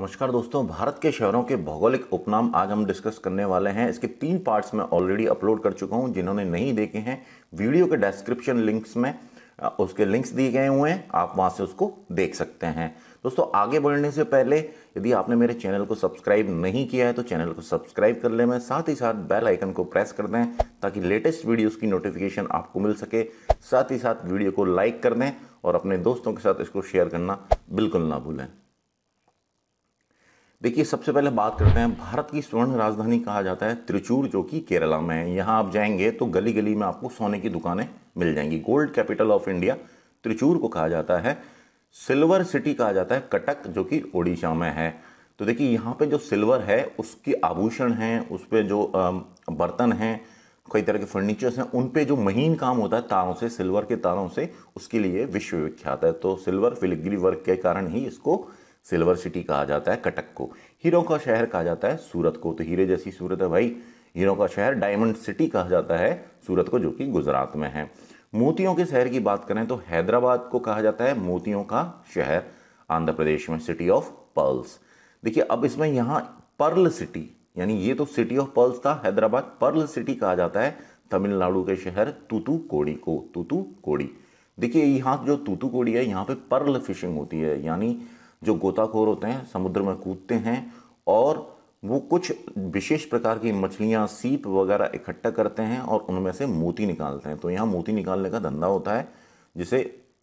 नमस्कार दोस्तों भारत के शहरों के भौगोलिक उपनाम आज हम डिस्कस करने वाले हैं इसके तीन पार्ट्स में ऑलरेडी अपलोड कर चुका हूं जिन्होंने नहीं देखे हैं वीडियो के डिस्क्रिप्शन लिंक्स में उसके लिंक्स दिए गए हुए हैं आप वहां से उसको देख सकते हैं दोस्तों आगे बढ़ने से पहले यदि आपने मेरे चैनल को सब्सक्राइब नहीं किया है तो चैनल को सब्सक्राइब कर ले में साथ ही साथ बेल आइकन को प्रेस कर दें ताकि लेटेस्ट वीडियोस की नोटिफिकेशन आपको मिल सके साथ ही साथ वीडियो को लाइक कर दें और अपने दोस्तों के साथ इसको शेयर करना बिल्कुल ना भूलें देखिए सबसे पहले बात करते हैं भारत की स्वर्ण राजधानी कहा जाता है त्रिचूर जो कि केरला में है यहाँ आप जाएंगे तो गली गली में आपको सोने की दुकानें मिल जाएंगी gold capital of India Trichur को कहा जाता है सिल्वर सिटी कहा जाता है कटक जो कि ओडिशा में है तो देखिए यहाँ पे जो सिल्वर है उसके आभूषण हैं उस पर जो बर्तन हैं कई तरह के फर्नीचर्स हैं उन पे जो महीन काम होता है तारों से सिल्वर के तारों से उसके लिए विश्वविख्यात है तो सिल्वर फिलिग्री वर्क के कारण ही इसको सिल्वर सिटी कहा जाता है कटक को हीरों का शहर कहा जाता है सूरत को तो हीरे जैसी सूरत है भाई हीरों का शहर डायमंड सिटी कहा जाता है सूरत को जो कि गुजरात में है मोतियों के शहर की बात करें तो हैदराबाद को कहा जाता है मोतियों का शहर आंध्र प्रदेश में सिटी ऑफ पर्ल्स देखिए अब इसमें यहाँ पर्ल सिटी यानी ये तो सिटी ऑफ पर्ल्स था हैदराबाद पर्ल सिटी कहा जाता है तमिलनाडु के शहर कोड़ी को कोड़ी देखिए यहाँ जो तूतुकोड़ी है यहाँ पे पर्ल फिशिंग होती है यानी जो गोताखोर होते हैं समुद्र में कूदते हैं और वो कुछ विशेष प्रकार की मछलियाँ सीप वगैरह इकट्ठा करते हैं और उनमें से मोती निकालते हैं तो यहाँ मोती निकालने का धंधा होता है जिसे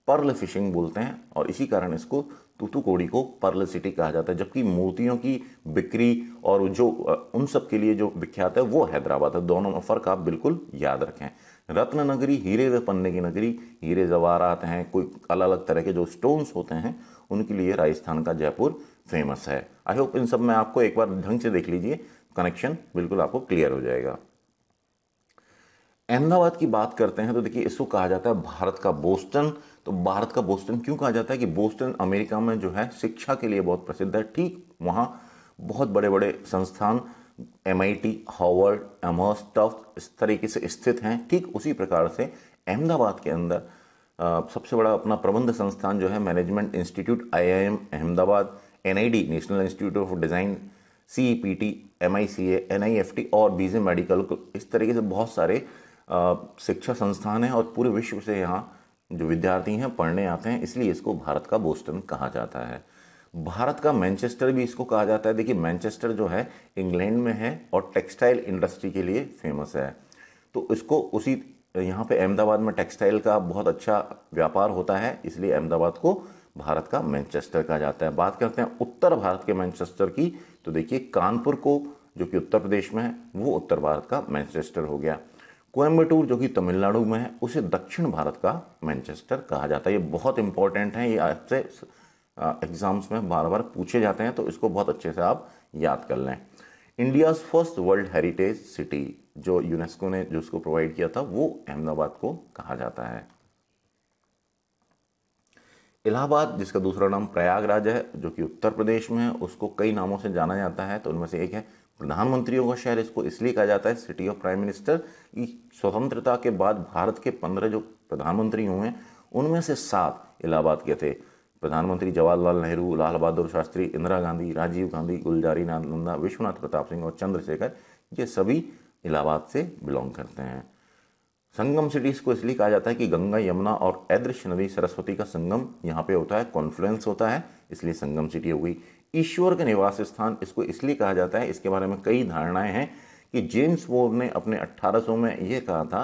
पर्ल फिशिंग बोलते हैं और इसी कारण इसको तूतुकोड़ी को पर्ल सिटी कहा जाता है जबकि मोतियों की बिक्री और जो उन सब के लिए जो विख्यात है वो हैदराबाद है दोनों में फ़र्क आप बिल्कुल याद रखें रत्न नगरी हीरे व पन्ने की नगरी हीरे जवारात हैं कोई अलग अलग तरह के जो स्टोन्स होते हैं उनके लिए राजस्थान का जयपुर फेमस है आई होप इन सब में आपको एक बार ढंग से देख लीजिए कनेक्शन बिल्कुल आपको क्लियर हो जाएगा अहमदाबाद की बात करते हैं तो देखिए इसको कहा जाता है भारत का बोस्टन तो भारत का बोस्टन क्यों कहा जाता है कि बोस्टन अमेरिका में जो है शिक्षा के लिए बहुत प्रसिद्ध है ठीक वहाँ बहुत बड़े बड़े संस्थान एम आई टी हार्वर्ड एमहॉस्टॉफ इस तरीके से स्थित हैं ठीक उसी प्रकार से अहमदाबाद के अंदर सबसे बड़ा अपना प्रबंध संस्थान जो है management institute I I M Ahmedabad N I D national institute of design C E P T M I C A N I F T और बी जे मेडिकल इस तरीके से बहुत सारे शिक्षा संस्थान हैं और पूरे विश्व से यहाँ जो विद्यार्थी हैं पढ़ने आते हैं इसलिए इसको भारत का बोस्टन कहा जाता है भारत का मैनचेस्टर भी इसको कहा जाता है देखिए मैनचेस्टर जो है इंग्लैंड में है और टेक्सटाइल इंडस्ट्री के लिए फेमस है तो इसको उसी यहाँ पे अहमदाबाद में टेक्सटाइल का बहुत अच्छा व्यापार होता है इसलिए अहमदाबाद को भारत का मैनचेस्टर कहा जाता है बात करते हैं उत्तर भारत के मैनचेस्टर की तो देखिए कानपुर को जो कि उत्तर प्रदेश में है वो उत्तर भारत का मैनचेस्टर हो गया कोयम्बटूर जो कि तमिलनाडु में है उसे दक्षिण भारत का मैनचेस्टर कहा जाता है ये बहुत इंपॉर्टेंट है ये आज से एग्ज़ाम्स में बार बार पूछे जाते हैं तो इसको बहुत अच्छे से आप याद कर लें India's first world heritage city जो यूनेस्को ने जो उसको प्रोवाइड किया था वो अहमदाबाद को कहा जाता है इलाहाबाद जिसका दूसरा नाम प्रयागराज है जो कि उत्तर प्रदेश में है उसको कई नामों से जाना जाता है तो उनमें से एक है प्रधानमंत्रियों का शहर इसको इसलिए कहा जाता है सिटी ऑफ प्राइम मिनिस्टर स्वतंत्रता के बाद भारत के पंद्रह जो प्रधानमंत्री हुए हैं उनमें से सात इलाहाबाद के थे प्रधानमंत्री जवाहरलाल नेहरू लाल बहादुर शास्त्री इंदिरा गांधी राजीव गांधी गुलजारी नंदा विश्वनाथ प्रताप सिंह और चंद्रशेखर ये सभी इलाहाबाद से बिलोंग करते हैं संगम सिटीज़ को इसलिए कहा जाता है कि गंगा यमुना और ऐदृश्य नदी सरस्वती का संगम यहाँ पे होता है कॉन्फ्लुएंस होता है इसलिए संगम सिटी हो गई ईश्वर के निवास स्थान इसको इसलिए कहा जाता है इसके बारे में कई धारणाएं हैं कि जेम्स वोर ने अपने 1800 में यह कहा था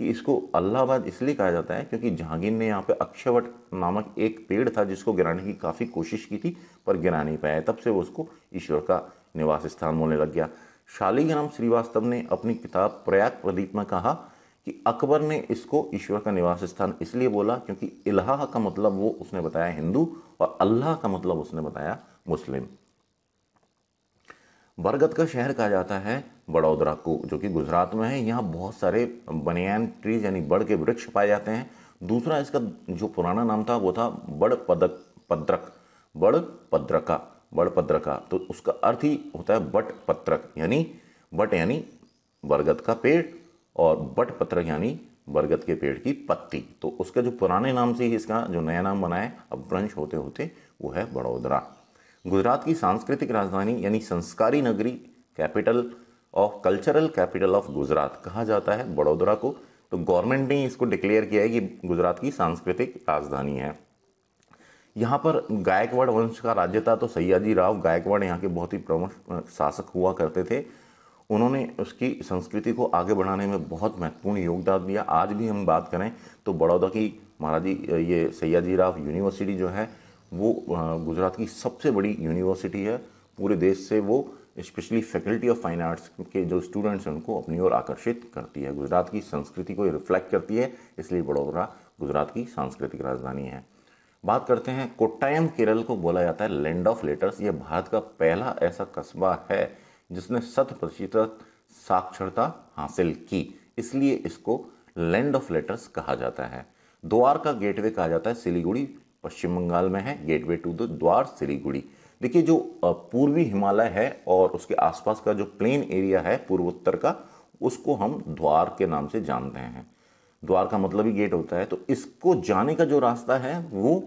कि इसको अल्लाहबाद इसलिए कहा जाता है क्योंकि जहांगीर ने यहाँ पे अक्षवट नामक एक पेड़ था जिसको गिराने की काफ़ी कोशिश की थी पर गिरा नहीं पाया तब से वो उसको ईश्वर का निवास स्थान बोलने लग गया शालीग्राम श्रीवास्तव ने अपनी किताब प्रयाग प्रदीप में कहा कि अकबर ने इसको ईश्वर का निवास स्थान इसलिए बोला क्योंकि इलाहा का मतलब वो उसने बताया हिंदू और अल्लाह का मतलब उसने बताया मुस्लिम बरगद का शहर कहा जाता है बड़ौदरा को जो कि गुजरात में है यहाँ बहुत सारे बनियान ट्रीज यानी बड़ के वृक्ष पाए जाते हैं दूसरा इसका जो पुराना नाम था वो था बड़ पदक पद्रक बड़ पद्रका बड़ पद्रका तो उसका अर्थ ही होता है बट पत्रक यानी बट यानी बरगद का पेड़ और बट पत्रक यानी बरगद के पेड़ की पत्ती तो उसका जो पुराने नाम से ही इसका जो नया नाम है अब वंश होते होते वो है बड़ोदरा गुजरात की सांस्कृतिक राजधानी यानी संस्कारी नगरी capital of cultural capital of Gujarat कहा जाता है बड़ोदरा को तो गवर्नमेंट ने इसको डिक्लेयर किया है कि गुजरात की सांस्कृतिक राजधानी है यहाँ पर गायकवाड़ वंश का राज्य था तो सयाजी राव गायकवाड़ यहाँ के बहुत ही प्रमुख शासक हुआ करते थे उन्होंने उसकी संस्कृति को आगे बढ़ाने में बहुत महत्वपूर्ण योगदान दिया आज भी हम बात करें तो बड़ौदा की महाराजी ये सयाजी राव यूनिवर्सिटी जो है वो गुजरात की सबसे बड़ी यूनिवर्सिटी है पूरे देश से वो specially faculty of fine arts के जो स्टूडेंट्स हैं उनको अपनी ओर आकर्षित करती है गुजरात की संस्कृति को रिफ्लेक्ट करती है इसलिए बड़ोदरा गुजरात की सांस्कृतिक राजधानी है बात करते हैं कोट्टायम केरल को बोला जाता है लैंड ऑफ लेटर्स ये भारत का पहला ऐसा कस्बा है जिसने शत प्रतिशत साक्षरता हासिल की इसलिए इसको लैंड ऑफ लेटर्स कहा जाता है द्वार का गेटवे कहा जाता है सिलीगुड़ी पश्चिम बंगाल में है गेटवे टू द द्वार सिलीगुड़ी देखिए जो पूर्वी हिमालय है और उसके आसपास का जो प्लेन एरिया है पूर्वोत्तर का उसको हम द्वार के नाम से जानते हैं द्वार का मतलब ही गेट होता है तो इसको जाने का जो रास्ता है वो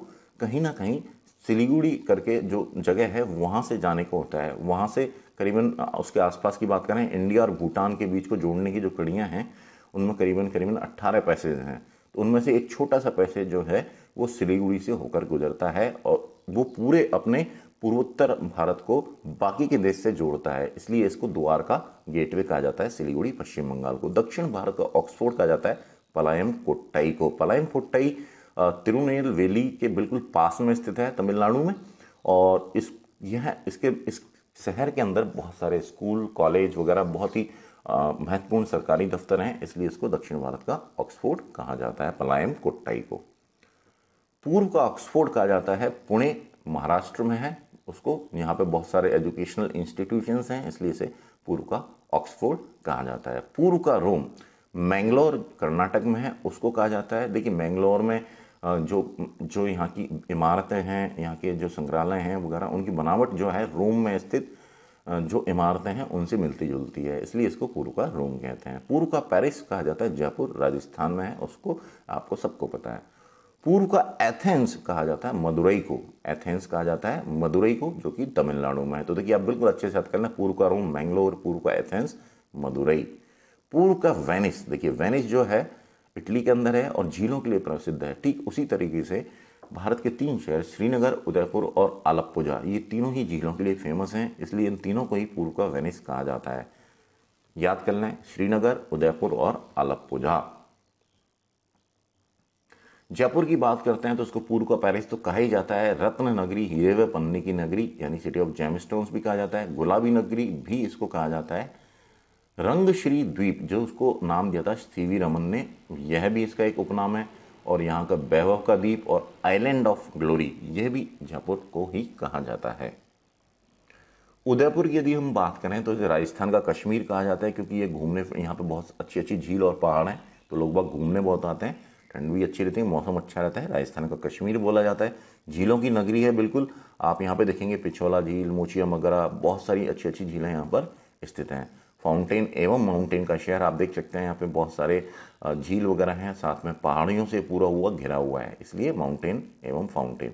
कहीं ना कहीं सिलीगुड़ी करके जो जगह है वहाँ से जाने को होता है वहाँ से करीबन उसके आसपास की बात करें इंडिया और भूटान के बीच को जोड़ने की जो कड़ियाँ हैं उनमें करीबन करीबन अट्ठारह पैसेज हैं तो उनमें से एक छोटा सा पैसेज जो है वो सिलीगुड़ी से होकर गुजरता है और वो पूरे अपने पूर्वोत्तर भारत को बाकी के देश से जोड़ता है इसलिए इसको द्वार का गेटवे कहा जाता है सिलीगुड़ी पश्चिम बंगाल को दक्षिण भारत का ऑक्सफोर्ड कहा जाता है पलायम कोट्टाई को पलायम कोट्टई तिरुनेल वेली के बिल्कुल पास में स्थित है तमिलनाडु में और इस यह इसके इस शहर के अंदर बहुत सारे स्कूल कॉलेज वगैरह बहुत ही महत्वपूर्ण सरकारी दफ्तर हैं इसलिए इसको दक्षिण भारत का ऑक्सफोर्ड कहा जाता है पलायम कोट्टाई को पूर्व का ऑक्सफोर्ड कहा जाता है पुणे महाराष्ट्र में है उसको यहाँ पे बहुत सारे एजुकेशनल इंस्टीट्यूशंस हैं इसलिए इसे पूर्व का ऑक्सफोर्ड कहा जाता है पूर्व का रोम मैंगलोर कर्नाटक में है उसको कहा जाता है देखिए मैंगलोर में जो जो यहाँ की इमारतें हैं यहाँ के जो संग्रहालय हैं वगैरह उनकी बनावट जो है रोम में स्थित जो इमारतें हैं उनसे मिलती जुलती है इसलिए इसको पूर्व का रोम कहते हैं पूर्व का पेरिस कहा जाता है जयपुर राजस्थान में है उसको आपको सबको पता है पूर्व का एथेंस कहा जाता है मदुरई को एथेंस कहा जाता है मदुरई को जो कि तमिलनाडु में है तो देखिए आप बिल्कुल अच्छे से याद करना पूर्व का रोम मैंगलोर पूर्व का एथेंस मदुरई पूर्व का वेनिस देखिए वेनिस जो है इटली के अंदर है और झीलों के लिए प्रसिद्ध है ठीक उसी तरीके से भारत के तीन शहर श्रीनगर उदयपुर और आलप्पुजा ये तीनों ही झीलों के लिए फेमस हैं इसलिए इन तीनों को ही पूर्व का वेनिस कहा जाता है याद कर लें श्रीनगर उदयपुर और आलप्पुजा जयपुर की बात करते हैं तो उसको पूर्व का पैलेस तो कहा ही जाता है रत्न नगरी हीरे व पन्ने की नगरी यानी सिटी ऑफ जेम स्टोन्स भी कहा जाता है गुलाबी नगरी भी इसको कहा जाता है रंगश्री द्वीप जो उसको नाम दिया था सी वी रमन ने यह भी इसका एक उपनाम है और यहाँ का वैभव का द्वीप और आइलैंड ऑफ ग्लोरी यह भी जयपुर को ही कहा जाता है उदयपुर की यदि हम बात करें तो इसे राजस्थान का कश्मीर कहा जाता है क्योंकि ये घूमने यहाँ पे बहुत अच्छी अच्छी झील और पहाड़ हैं तो लोग बहुत घूमने बहुत आते हैं ठंड भी अच्छी रहती है मौसम अच्छा रहता है राजस्थान का कश्मीर बोला जाता है झीलों की नगरी है बिल्कुल आप यहाँ पे देखेंगे पिछोला झील मोचिया मगरा बहुत सारी अच्छी अच्छी झीलें यहाँ पर स्थित हैं फाउंटेन एवं माउंटेन का शहर आप देख सकते हैं यहाँ पे बहुत सारे झील वगैरह हैं साथ में पहाड़ियों से पूरा हुआ घिरा हुआ है इसलिए माउंटेन एवं फाउंटेन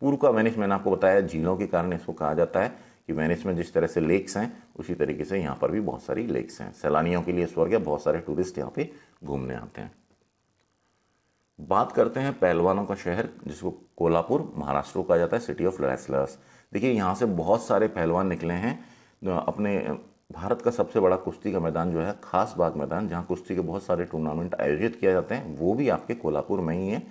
पूर्व का वेनिस मैंने आपको बताया झीलों के कारण इसको कहा जाता है कि वेनिस में जिस तरह से लेक्स हैं उसी तरीके से यहाँ पर भी बहुत सारी लेक्स हैं सैलानियों के लिए स्वर्ग है बहुत सारे टूरिस्ट यहाँ पे घूमने आते हैं बात करते हैं पहलवानों का शहर जिसको कोल्हापुर महाराष्ट्र कहा जाता है सिटी ऑफ रेसलर्स देखिए यहाँ से बहुत सारे पहलवान निकले हैं अपने भारत का सबसे बड़ा कुश्ती का मैदान जो है खास बाग मैदान जहाँ कुश्ती के बहुत सारे टूर्नामेंट आयोजित किया जाते हैं वो भी आपके कोल्हापुर में ही है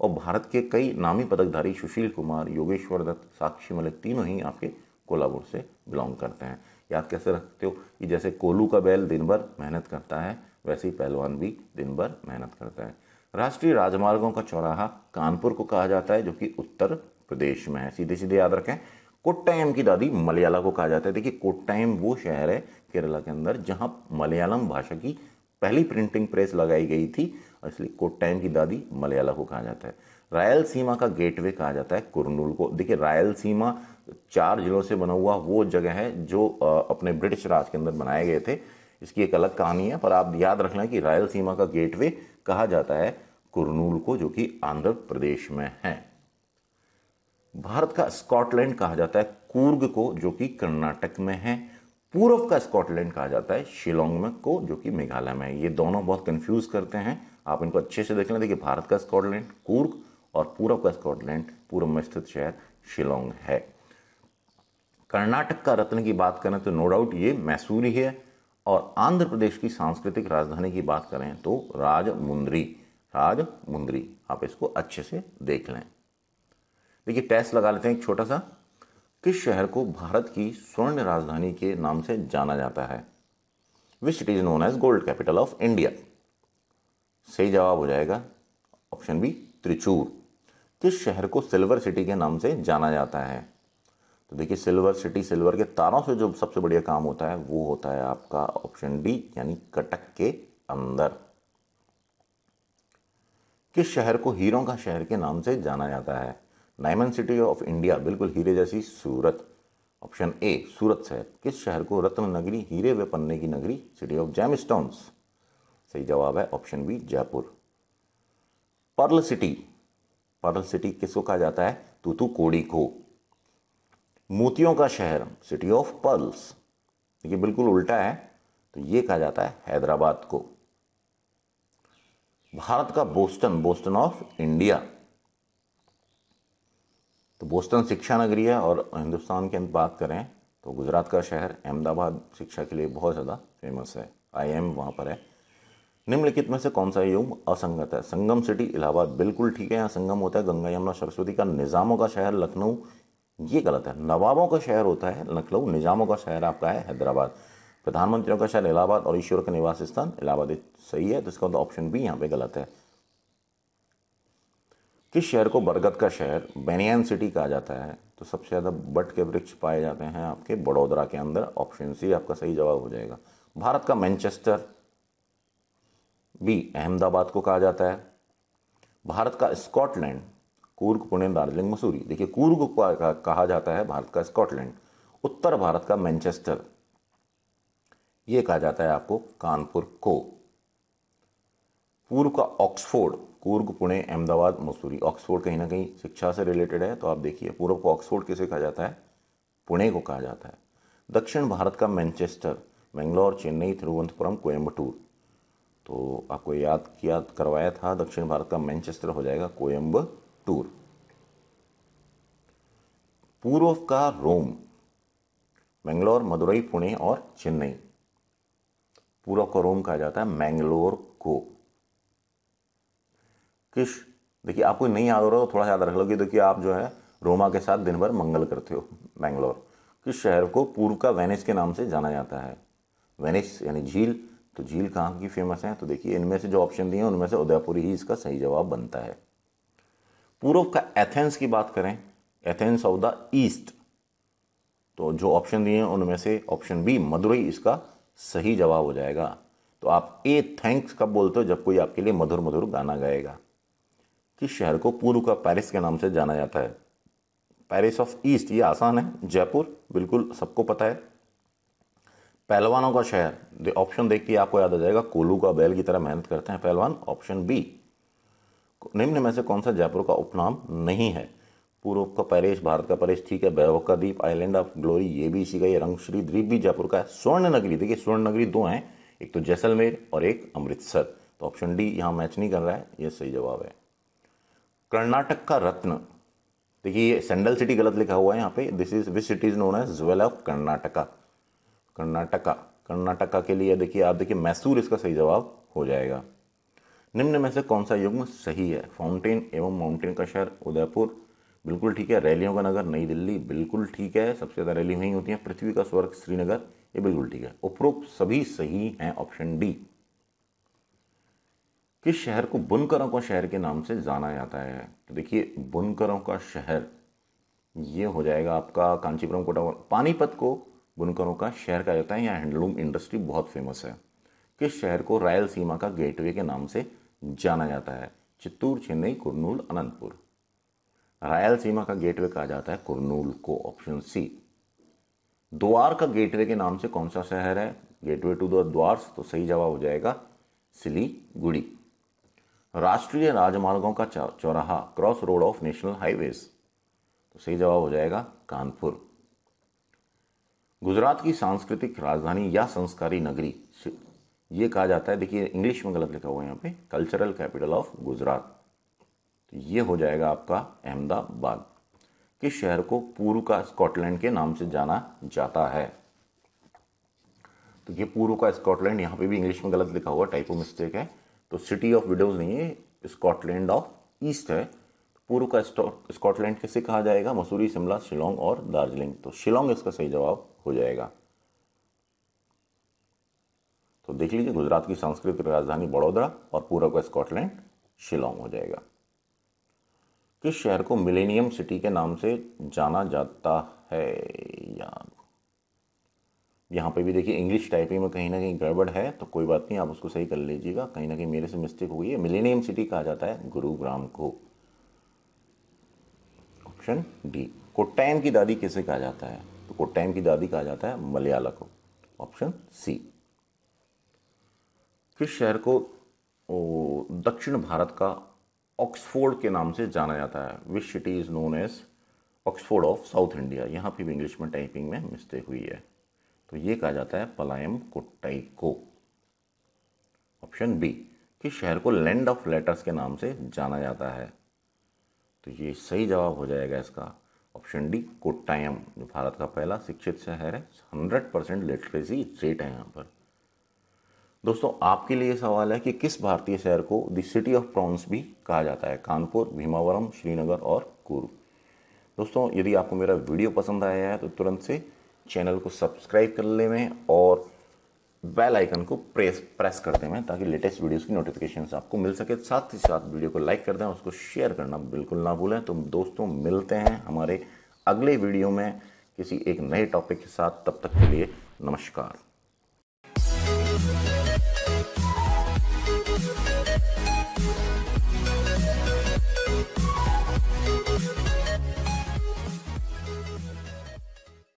और भारत के कई नामी पदकधारी सुशील कुमार योगेश्वर दत्त साक्षी मलिक तीनों ही आपके कोल्हापुर से बिलोंग करते हैं याद कैसे रखते हो कि जैसे कोलू का बैल दिन भर मेहनत करता है वैसे ही पहलवान भी दिन भर मेहनत करता है राष्ट्रीय राजमार्गों का चौराहा कानपुर को कहा जाता है जो कि उत्तर प्रदेश में है सीधे सीधे याद रखें कोट्टायम की दादी मलयाला को कहा जाता है देखिए कोट्टायम वो शहर है केरला के अंदर जहाँ मलयालम भाषा की पहली प्रिंटिंग प्रेस लगाई गई थी और इसलिए कोट्टायम की दादी मलयाला को कहा जाता है रायल सीमा का गेटवे कहा जाता है कुरनूल को देखिए रायल सीमा चार जिलों से बना हुआ वो जगह है जो अपने ब्रिटिश राज के अंदर बनाए गए थे इसकी एक अलग कहानी है पर आप याद रखना कि रायल सीमा का गेटवे कहा जाता है कुरनूल को जो कि आंध्र प्रदेश में है भारत का स्कॉटलैंड कहा जाता है कूर्ग को जो कि कर्नाटक में है पूर्व का स्कॉटलैंड कहा जाता है शिलोंग में को जो कि मेघालय में है ये दोनों बहुत कंफ्यूज करते हैं आप इनको अच्छे से देख लें देखिए भारत का स्कॉटलैंड कूर्ग और पूर्व का स्कॉटलैंड पूर्व में स्थित शहर शिलोंग है कर्नाटक का रत्न की बात करें तो नो डाउट ये मैसूरी है और आंध्र प्रदेश की सांस्कृतिक राजधानी की बात करें तो राजमुंद्री राजमुंद्री आप इसको अच्छे से देख लें देखिए टेस्ट लगा लेते हैं एक छोटा सा किस शहर को भारत की स्वर्ण राजधानी के नाम से जाना जाता है which it is known as gold capital of India सही जवाब हो जाएगा ऑप्शन बी त्रिचूर किस शहर को सिल्वर सिटी के नाम से जाना जाता है तो देखिए सिल्वर सिटी सिल्वर के तारों से जो सबसे बढ़िया काम होता है वो होता है आपका ऑप्शन डी यानी कटक के अंदर किस शहर को हीरों का शहर के नाम से जाना जाता है डायमंड सिटी ऑफ इंडिया बिल्कुल हीरे जैसी सूरत ऑप्शन ए सूरत शहर किस शहर को रत्न नगरी हीरे व पन्ने की नगरी सिटी ऑफ जैम सही जवाब है option B Jaipur pearl city pearl city किसको कहा जाता है कोड़ी को मोतियों का शहर सिटी ऑफ पर्ल्स देखिए बिल्कुल उल्टा है तो ये कहा जाता है हैदराबाद को भारत का बोस्टन बोस्टन ऑफ इंडिया तो बोस्टन शिक्षा नगरी है और हिंदुस्तान की बात करें तो गुजरात का शहर अहमदाबाद शिक्षा के लिए बहुत ज़्यादा फेमस है आई एम वहाँ पर है निम्नलिखित में से कौन सा युग असंगत है संगम सिटी इलाहाबाद बिल्कुल ठीक है यहाँ संगम होता है गंगा यमुना सरस्वती का निज़ामों का शहर लखनऊ ये गलत है नवाबों का शहर होता है लखनऊ निज़ामों का शहर आपका है हैदराबाद प्रधानमंत्रियों का शहर इलाहाबाद और ईश्वर का निवास स्थान इलाहाबाद सही है तो इसका मतलब ऑप्शन बी यहाँ पे गलत है किस शहर को बरगद का शहर बेनियन सिटी कहा जाता है तो सबसे ज़्यादा बट के वृक्ष पाए जाते हैं आपके बड़ोदरा के अंदर ऑप्शन सी आपका सही जवाब हो जाएगा भारत का मैनचेस्टर बी अहमदाबाद को कहा जाता है भारत का स्कॉटलैंड कूर्ग पुणे दार्जिलिंग मसूरी देखिए कूर्ग को कहा, जाता है भारत का स्कॉटलैंड उत्तर भारत का मैनचेस्टर ये कहा जाता है आपको कानपुर को पूर्व का ऑक्सफोर्ड कूर्ग पुणे अहमदाबाद मसूरी ऑक्सफोर्ड कहीं ना कहीं शिक्षा से रिलेटेड है तो आप देखिए पूर्व को ऑक्सफोर्ड किसे कहा जाता है पुणे को कहा जाता है दक्षिण भारत का मैनचेस्टर बेंगलोर चेन्नई तिरुवनंतपुरम कोयम्बटूर तो आपको याद किया करवाया था दक्षिण भारत का मैनचेस्टर हो जाएगा कोयम्बटूर टूर पूर्व का रोम मैंगलोर मदुरई पुणे और चेन्नई पूर्व को रोम कहा जाता है मैंगलोर को किश देखिए आपको नहीं याद हो रहा तो थोड़ा याद रख लो कि देखिए आप जो है रोमा के साथ दिन भर मंगल करते हो मैंगलोर किस शहर को पूर्व का वेनिस के नाम से जाना जाता है वेनिस यानी झील तो झील कहाँ की फेमस है तो देखिए इनमें से जो ऑप्शन दिए हैं उनमें से उदयपुर ही इसका सही जवाब बनता है पूर्व का एथेंस की बात करें एथेंस ऑफ द ईस्ट तो जो ऑप्शन दिए हैं उनमें से ऑप्शन बी मदुरई इसका सही जवाब हो जाएगा तो आप ए थैंक्स कब बोलते हो जब कोई आपके लिए मधुर मधुर गाना गाएगा किस शहर को पूर्व का पेरिस के नाम से जाना जाता है पेरिस ऑफ ईस्ट ये आसान है जयपुर बिल्कुल सबको पता है पहलवानों का शहर ऑप्शन देख के आपको याद आ जाएगा कोलू का बैल की तरह मेहनत करते हैं पहलवान ऑप्शन बी निम्न में से कौन सा जयपुर का उपनाम नहीं है पूर्व का पेरिस भारत का परेश ठीक है वैभव का द्वीप आइलैंड ऑफ ग्लोरी ये भी इसी का ये रंगश्री द्वीप भी जयपुर का है स्वर्ण नगरी देखिए स्वर्ण नगरी दो हैं एक तो जैसलमेर और एक अमृतसर तो ऑप्शन डी यहाँ मैच नहीं कर रहा है ये सही जवाब है कर्नाटक का रत्न देखिए ये सेंडल सिटी गलत लिखा हुआ है यहाँ पे this is which city is known as jewel of Karnataka Karnataka Karnataka के लिए देखिए आप देखिए मैसूर इसका सही जवाब हो जाएगा निम्न में से कौन सा युग्म सही है फाउंटेन एवं माउंटेन का शहर उदयपुर बिल्कुल ठीक है रैलियों का नगर नई दिल्ली बिल्कुल ठीक है सबसे ज़्यादा रैली वहीं होती है पृथ्वी का स्वर्ग श्रीनगर ये बिल्कुल ठीक है उपरोक्त सभी सही हैं ऑप्शन डी किस शहर को बुनकरों का शहर के नाम से जाना जाता है तो देखिए बुनकरों का शहर ये हो जाएगा आपका कांचीपुरम कोटा पानीपत को बुनकरों का शहर कहा जाता है यहाँ हैंडलूम इंडस्ट्री बहुत फेमस है किस शहर को रायल सीमा का गेटवे के नाम से जाना जाता है चित्तूर चेन्नई कुरनूल अनंतपुर रायलसीमा का गेटवे कहा जाता है कुरनूल को ऑप्शन सी द्वार का गेटवे के नाम से कौन सा शहर है गेटवे टू द द्वार तो सही जवाब हो जाएगा सिलीगुड़ी राष्ट्रीय राजमार्गों का चौराहा cross road of national highways तो सही जवाब हो जाएगा कानपुर गुजरात की सांस्कृतिक राजधानी या संस्कारी नगरी ये कहा जाता है देखिए इंग्लिश में गलत लिखा हुआ है यहाँ पे कल्चरल कैपिटल ऑफ गुजरात तो ये हो जाएगा आपका अहमदाबाद किस शहर को पूर्व का स्कॉटलैंड के नाम से जाना जाता है तो ये पूर्व का स्कॉटलैंड यहाँ पे भी इंग्लिश में गलत लिखा हुआ टाइपो मिस्टेक है तो सिटी ऑफ विडोज नहीं है स्कॉटलैंड ऑफ ईस्ट है पूर्व का स्कॉटलैंड कैसे कहा जाएगा मसूरी शिमला शिलोंग और दार्जिलिंग तो शिलोंग इसका सही जवाब हो जाएगा तो देख लीजिए गुजरात की सांस्कृतिक राजधानी बड़ोदरा और पूरा का स्कॉटलैंड शिलोंग हो जाएगा किस शहर को मिलेनियम सिटी के नाम से जाना जाता है यार यहाँ पे भी देखिए इंग्लिश टाइपिंग में कहीं ना कहीं गड़बड़ है तो कोई बात नहीं आप उसको सही कर लीजिएगा कहीं ना कहीं मेरे से मिस्टेक हुई है मिलेनियम सिटी कहा जाता है गुरुग्राम को ऑप्शन डी कोटैम की दादी किसे कहा जाता है तो कोट्टायम की दादी कहा जाता है मलयाला को ऑप्शन सी किस शहर को दक्षिण भारत का ऑक्सफोर्ड के नाम से जाना जाता है which city is known as Oxford of South India यहाँ पे भी इंग्लिश में टाइपिंग में मिस्टेक हुई है तो ये कहा जाता है पलायम कोट्टाई को ऑप्शन बी किस शहर को लैंड ऑफ लेटर्स के नाम से जाना जाता है तो ये सही जवाब हो जाएगा इसका ऑप्शन डी कोटायम जो भारत का पहला शिक्षित शहर है हंड्रेड परसेंट लिटरेसी रेट है यहाँ पर दोस्तों आपके लिए सवाल है कि किस भारतीय शहर को द सिटी ऑफ प्रॉन्स भी कहा जाता है कानपुर भीमावरम श्रीनगर और कुरु दोस्तों यदि आपको मेरा वीडियो पसंद आया है तो तुरंत से चैनल को सब्सक्राइब कर ले में और बेल आइकन को प्रेस प्रेस कर दें ताकि लेटेस्ट वीडियोस की नोटिफिकेशन आपको मिल सके साथ ही साथ वीडियो को लाइक कर दें उसको शेयर करना बिल्कुल ना भूलें तो दोस्तों मिलते हैं हमारे अगले वीडियो में किसी एक नए टॉपिक के साथ तब तक के लिए नमस्कार